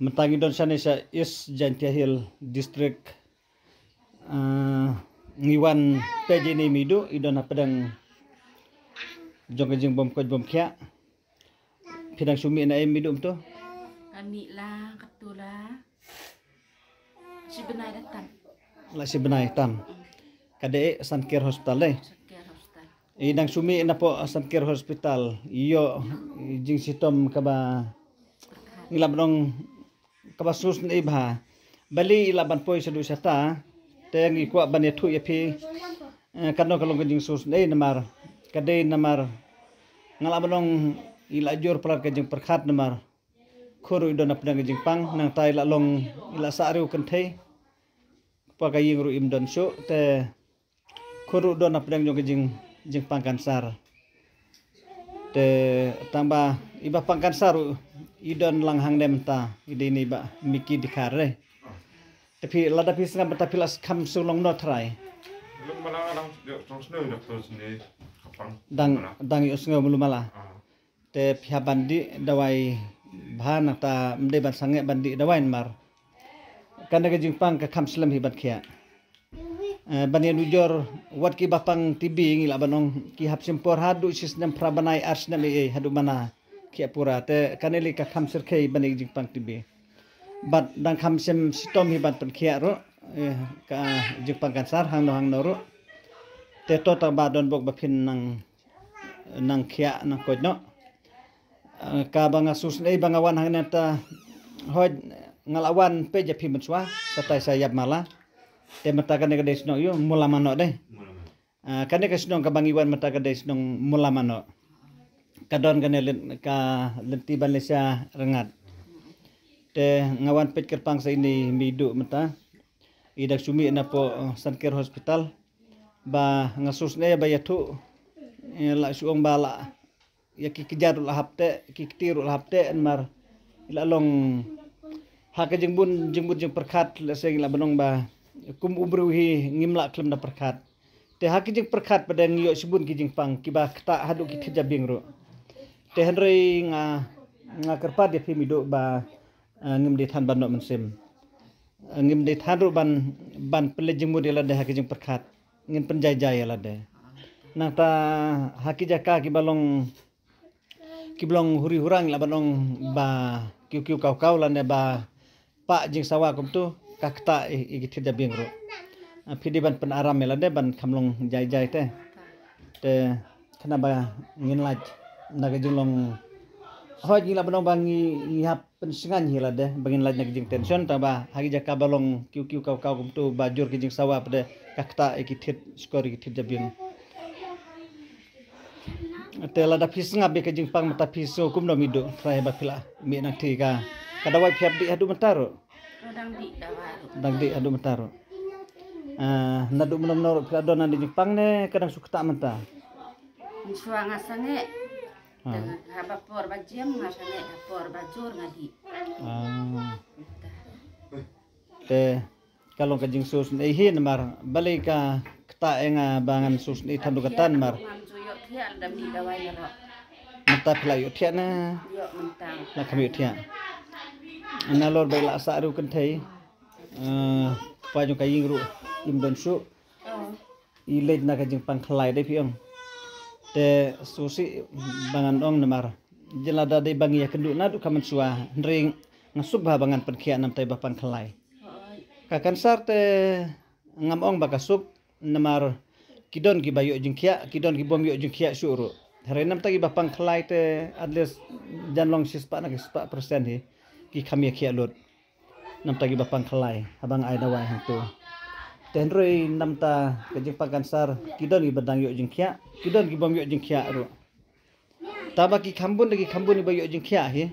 Mentangi siya ni sa East Jantia Hill District ah, ngiwan peji ni midu idon apa pedang jongkajing bom kod bom kya pedang sumi na ay midu umto kami lang katula si benai datang la si benai tam kade e san care hospital eh Idang e sumi na po san hospital iyo jing sitom kaba ngilam dong kabasus na iba bali ilaban poi sedu sata teng ikwa ban yathu e yapi eh, kano kalong kanjing sus nei namar kadei namar ngalabanong ila jor pral kanjing perkhat namar khuru idon apdang kanjing pang nang tai la long ila sariu kenthei pakai im don su te khuru don na jong kanjing jing pang kansar te tamba iba pangkan idon langhang nemta ide ini iba miki dikare tapi lada pis ngam tapi las kam sulong no try dang dang yos ngam lu mala ah. te pihak bandi dawai bahan ta mde ban sange bandi dawai mar kan daga jingpang ke kam selam hibat kia Eh, banian ujor wat ki bapang tibi ngila banong ki hap simpor hadu nem prabanai nem e eh, hadu mana ki apura te kaneli ka sir kei banik jing pang tibi bat dang kam sim sitom hi bat pun kia ro eh, ka jing pang kansar hang no hang no ro te to ta ba don bok bapin nang nang kia nang ko no ka banga sus nei bangawan hang nata hoj ngalawan pe japi menswa tatai sayap malah te mataka nega des no yo mulamano de uh, ah, kane kas no kabang iwan mataka des no mulamano kadon kane len ka lenti balesa rengat te ngawan pet kerpang sa ini midu mata idak sumi na po eh, sankir hospital ba ngasus ne ba yatu ya, la suong bala ya kejar la hapte kiktir la hapte mar hak hakajeng bun jeng bun jeng perkat la seng la benong ba kum ubruhi ngimlak ngimla klem na perkat te hakijing perkat pada ngiyo sibun kijing pang kiba kta hadu ki kerja bingru te henry nga nga kerpa dia pimi do ba ngim de tan banok mensim ngim de tan ru ban ban pelejing mu de la hakijing perkat ngin penjajah ya la de nang ta hakijah ka kibalong balong huri hurang la banong ba kiu kiu kau kau la ba pak jing sawa kum tu kakta igiti da bingro phidi ban pan aram melade ban khamlong jai jai te te khana ba ngin laj naga junglong hoj ngila banong bangi ngi hap pen singan hila bangin laj naga jing tension ta ba hagi jaka balong kiu kiu kau kau kumtu bajur jur ki jing sawa pde kakta igiti skor igiti da bing tela da phis nga be jing pang mata phis kum no mido trai ba phila mi nak thi kada wai phiap di adu mentaro dangdi adu mentaro ah eh, nadu menom nor kado di jepang ne kadang suka tak menta suang asane ah. dengan haba por bajem ngasane por bajur ngadi ah te eh, kalau kajing sus ne mar balik ka kata enga bangan sus ni tandu katan mar menta pila yuk tiak na nak kami yuk nalor bai la sa ru kan thai eh, pa jong kai ing ru im don su oh. i na ka jing pang khlai dai te susi bangan ong namar jela da dai bang ya kendu na du kaman suwa ring ngasub ha bangan pen khia nam tai ba pang khlai oh. ka sar te ngam ong ba ka sub namar kidon ki bayo jing khia kidon ki bom yo jing khia suru hari nam tagi ba pang te adles janlong sispa long sispa persen hi ki kami ki alut nam tagi bapang kelai abang ai dawai hang tu ten roi nam ta pakan sar kidon gi bedang yo jing kia kidon gi bom yo jing kia ta taba ki khambun lagi khambun ni bayo jing kia he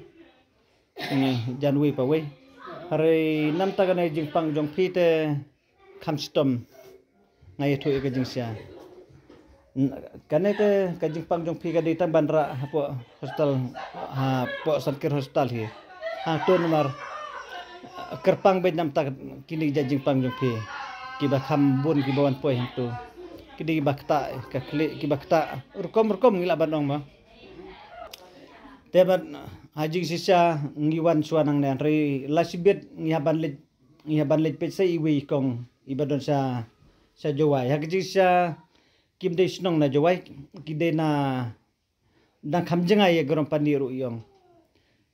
janwi pa wei hari nam ta ganai jing pang jong phi te stom ngai thu ek jing sia kanai te kajing pang jong phi ka dei tam bandra hapo hostel ha po sankir hostel he to nomor kerpang bed nam tak kini jajing pang jong pi kiba khambun kibawan poi hang tu kini kiba kta ka klik kiba kta rukom rukom ngila banong ma tebat hajing sisa ngiwan suanang nan ri lasibet ngihaban lej ngihaban lej pet sai iwi kong ibadon sa sa jowai hakjing sa kim de snong na jowai kide na dan khamjanga ye gorom paniru yong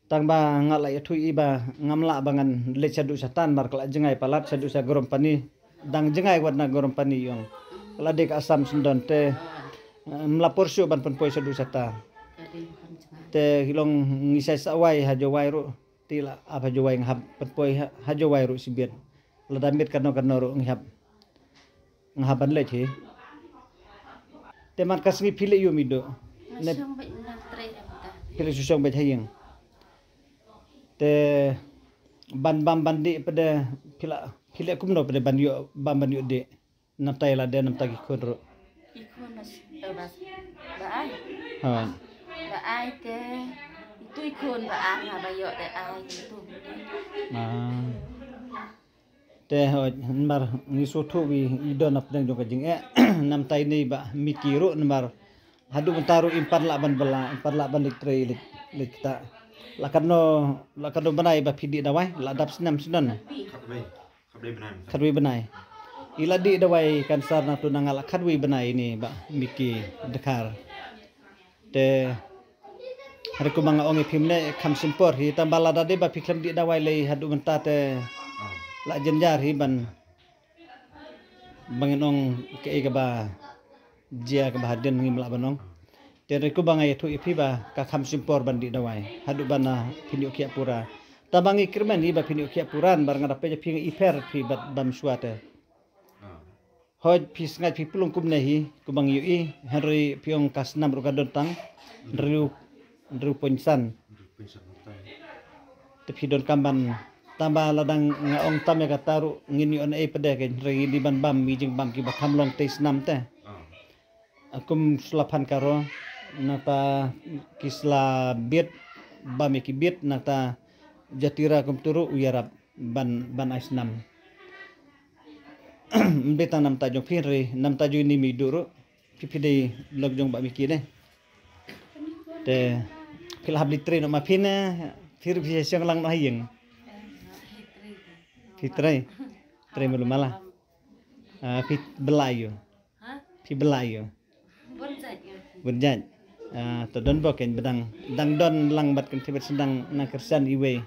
tang ba ngala ya thui iba ngamla bangan le sa satan mar kala jengai palat chadu sa gorom pani dang jengai wadna gorom pani yong kala dek asam sundan te eh, melapor syu ban penpoi sa ta te hilong ngisai ha jo wai ru tila apa jo wai ngap ha jo wai ru sibet la damit kano kano ru ngap ban le che te mat kasngi phile do ne phile susong bajayang te ban ban ban di pada pila pila kum no pada ban yo ban ban yo di de enam ta ki kun ro ki kun na ba ai ha ba ai te itu ikon ba ai na ba yo de ai itu ah te ho mar ni so tu wi idon nap dang jong ka e nam tai nei ba mi ki ro namar hadu mentaru impar la ban bela impar la ban lik tre lik lik ta lakano lakano banai ba pidi da wai la bà sinam đi đâu banai là đáp sinh di kan sar na tu nangala ala banai ni ba ini miki dekar te hari ku manga ongi phim ne kham simpor hi tambah da de ba di da wai hadu menta te ah. la jenjar hi ban bangenong ke ba jia ke bahadin ngi banong Tenre ku bangai tu ipiba ka kham simpor bandi dawai. Hadu bana pinio kia pura. Tabang ikirman iba pinio kia puran barang ada peja pinga iper pi bat bam suate. Ah. Hoj pi sengat pi pulung kum kubang yui henri piong kas enam ruka dontang riu riu ponsan. Tepi don kamban tamba ladang ngaong tam ya kataru ngini on ei pede ke ringi di ban bam mijing bam ki bakham long tes nam te. Akum ah. selapan karo nata kisla bit bameki bit nata jatira kumturu uyarap ban ban aisnam beta nam tajo pinri nam tajo ni mi duru pipide logjong ba mikine te pil habli tre no pina fir bisa siang lang no hayeng fitrai tre melu mala fit ah, belayo fit belayo Bunjat. Ah, to don bo ken bedang dang don lang bat ken tibet sedang na kersan iwe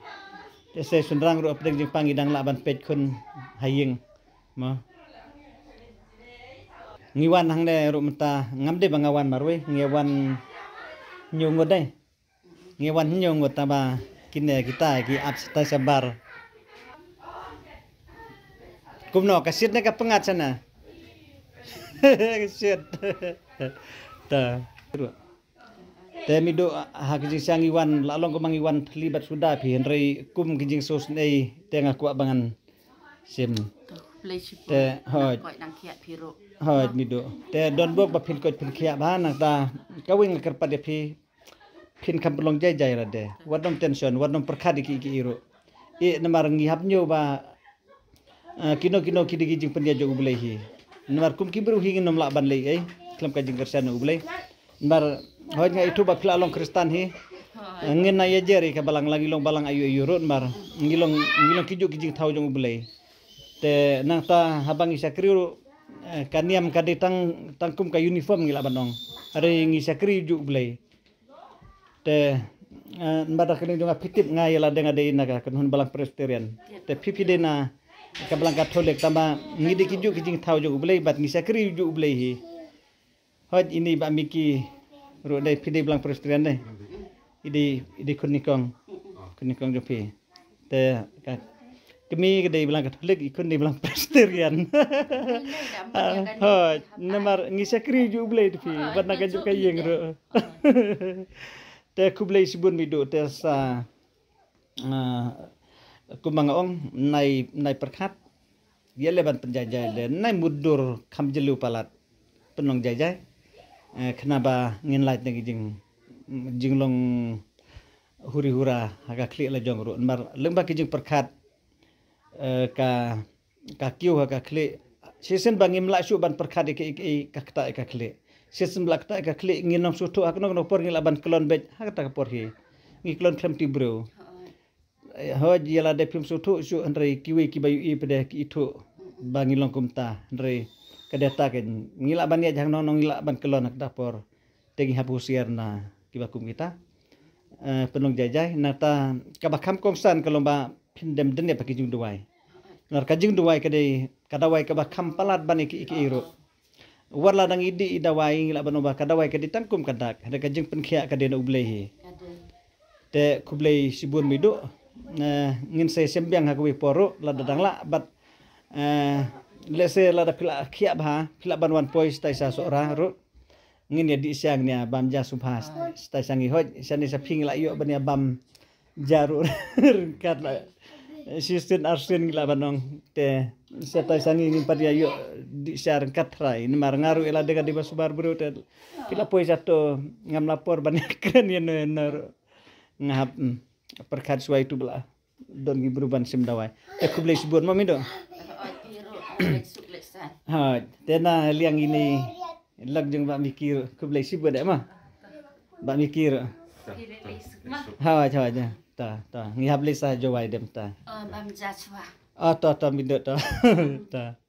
te se sundrang ro apdek jing pangi dang laban pet kun hayeng ma ngiwan hang de ro menta ngam de bangawan marwe ngiwan nyung de ngiwan ta ba kinne kita ki ap ta sabar kumno kasit na ka pengat sana kasit ta temi do jing sang iwan lalong ko iwan libat sudah pi henry kum kijing sos nei tengah kuak bangan sim te hoj hoj mi do te don bok ba pin ko pin khia ba ta kawing kar pa de pi pin kam long jai jai ra de wadom tension wadom perkhadi ki ki iro i namar ngi hap nyo ba eh, kino kino kidi kijing pendia jo ublei hi kum kibru hi nom la ban lei ai klam kajing kersan ublei Bar hoy nga itu bakla along kristan hi. Angin na ye jeri ka balang lagi long balang ayu ayu rut mbar. Ngilong ngilong kiju kijing tau jong bulai. Te nang ta habang isa kriu eh, kaniam kade tang tangkum ka uniform ngila banong. Are ngisa kriu juk bulai. Te mbada eh, kini jong pitip nga yala denga dei naga ka kanun balang presterian. Te pipi de na ka balang katolik tamba ngide kiju kijing tau jong bulai bat ngisa kriu juk bulai hi. Hoi ini Mbak Miki ruk dai pidi belang perestrian dai. Idi idi kunikong. Kunikong jopi. Te kami kedai bilang katolik ikun di bilang presterian ha nomor ngisa kri ju blai tu warna kaju yeng ro te ku blai sibun midu te sa ah, ku ong nai nai perkat dia leban penjajah nai mudur kam jelu palat penong jajah Eh, kenapa ngin lait nagi jing jing long huri hura haga kli la jong ru mar lengba ki jing perkat eh, ka ka kiu haga kli sisen bangim la shu ban perkat ke ka kta ka kli sisen la kta ka kli ngin nong sutu ak nong por ngil aban klon be haga ta por hi ngi klon klem ti bro eh, ho jiala de pim sutu shu andre kiwi ki bayu i pede ki itu bangilong kumta andre kedeta ke ngila ban ya jang nonong ngila ban kelon nak dapur tengi hapusiar na kibakum kita eh penung jajai nata kabakam kongsan kalomba pindem ya pagi jung duai nar kajing duai wai kadawai kabakam palat ban iki iki iro warla dang idi idawai ngila ban oba kadawai kadai tangkum kadak ada kajing penkia kede na ublehi te kublei sibun midu uh, ngin saya sembiang hakui poru ladadang la bat uh, lese lada lada pila kia ba pila ban wan poi stai sa so ra ru ngin ya di siang nia ah, bam ja subhas stai sang i hoj sani sa ping la yo ban ya ah, bam jaru kat la ar arsin gila banong te sa sang i ngin pa dia ah, yo di siar kat ra ni mar ngaru ela deka di bar bro te pila poi ato ngam lapor banyak kren ya no ngahap hmm, perkat suai tu bla don gi bruban sim dawai te kublei mamido Eh? tena liang ini lag jeng bak mikir ku blai si bada mah bak mikir ha cha cha ta ta ngi hab le sa jo wai dem ta bam ja Oh, ah, ta ta min ta ta